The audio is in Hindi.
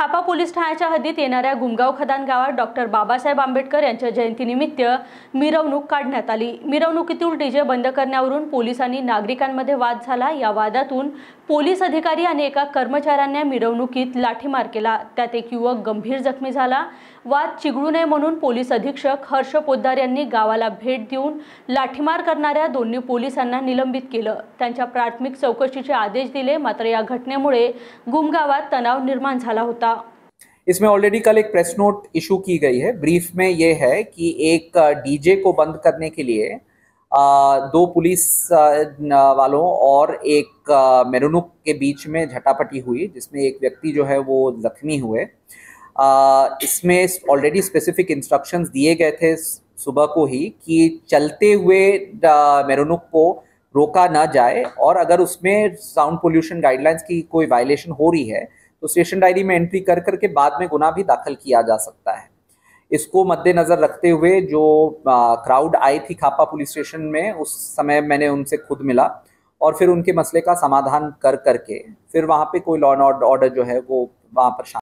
खापा पोलीस ठाण्याच्या हद्दीत येणाऱ्या गुमगाव खदान गावात डॉक्टर बाबासाहेब आंबेडकर यांच्या जयंतीनिमित्त मिरवणूक काढण्यात आली मिरवणुकीतून डीजे बंद करण्यावरून पोलिसांनी नागरिकांमध्ये वाद झाला या वादातून पोलीस अधिकारी आणि एका कर्मचाऱ्यांनी मिरवणुकीत लाठीमार केला त्यात एक युवक गंभीर जखमी झाला वाद चिघळू नये म्हणून पोलीस अधीक्षक हर्ष पोद्दार यांनी गावाला भेट देऊन लाठीमार करणाऱ्या दोन्ही पोलिसांना निलंबित केलं त्यांच्या प्राथमिक चौकशीचे आदेश दिले मात्र या घटनेमुळे गुमगावात तणाव निर्माण झाला होता या इसमें ऑलरेडी कल एक प्रेस नोट इशू की गई है ब्रीफ में यह है कि एक डीजे को बंद करने के लिए दो पुलिस वालों और एक मेरुनुक के बीच में झटापटी हुई जिसमें एक व्यक्ति जो है वो जख्मी हुए इसमें ऑलरेडी स्पेसिफिक इंस्ट्रक्शंस दिए गए थे सुबह को ही कि चलते हुए मेरुनुक को रोका ना जाए और अगर उसमें साउंड पोल्यूशन गाइडलाइंस की कोई वायलेशन हो रही है तो स्टेशन डायरी में एंट्री कर करके बाद में गुना भी दाखिल किया जा सकता है इसको मद्देनज़र रखते हुए जो क्राउड आई थी खापा पुलिस स्टेशन में उस समय मैंने उनसे खुद मिला और फिर उनके मसले का समाधान कर करके फिर वहां पे कोई लॉ एंड ऑर्डर जो है वो वहां पर